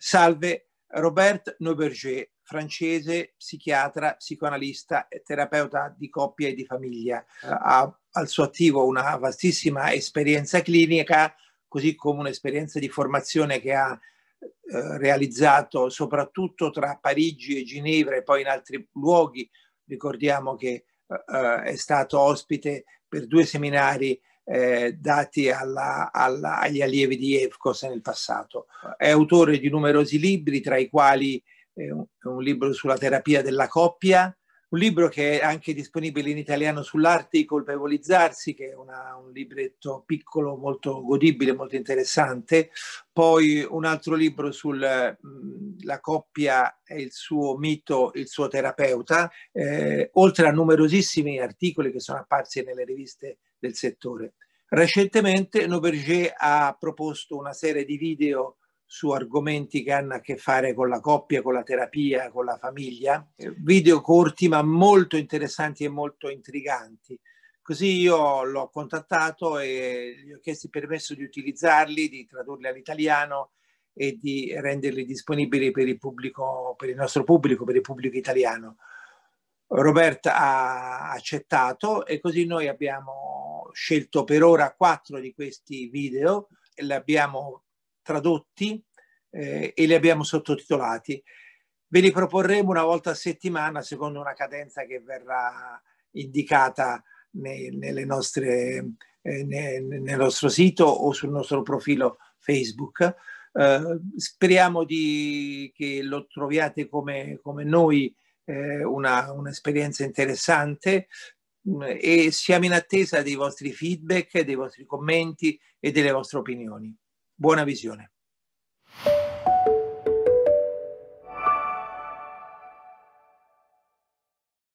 Salve, Robert Neuberger, francese, psichiatra, psicoanalista e terapeuta di coppia e di famiglia. Ha al suo attivo una vastissima esperienza clinica, così come un'esperienza di formazione che ha eh, realizzato soprattutto tra Parigi e Ginevra e poi in altri luoghi. Ricordiamo che eh, eh è stato ospite per due seminari eh, dati alla, alla, agli allievi di EFCOS nel passato. È autore di numerosi libri, tra i quali eh, un, libro sulla terapia della coppia, un libro che è anche disponibile in italiano sull'arte di colpevolizzarsi, che è una, un libretto piccolo, molto godibile, molto interessante, poi un altro libro sulla coppia e il suo mito, il suo terapeuta, eh, oltre a numerosissimi articoli che sono apparsi nelle riviste del settore. Recentemente Novergé ha proposto una serie di video su argomenti che hanno a che fare con la coppia, con la terapia, con la famiglia, video corti ma molto interessanti e molto intriganti. Così io l'ho contattato e gli ho chiesto il permesso di utilizzarli, di tradurli all'italiano e di renderli disponibili per il, pubblico, per il nostro pubblico, per il pubblico italiano. Roberta ha accettato e così noi abbiamo scelto per ora quattro di questi video, li abbiamo tradotti eh, e li abbiamo sottotitolati. Ve li proporremo una volta a settimana secondo una cadenza che verrà indicata nei, nostre, eh, nel, nel nostro sito o sul nostro profilo Facebook. Eh, speriamo di, che lo troviate come, come noi eh, un'esperienza una interessante. Mm, e siamo in attesa dei vostri feedback, dei vostri commenti e delle vostre opinioni. Buona visione.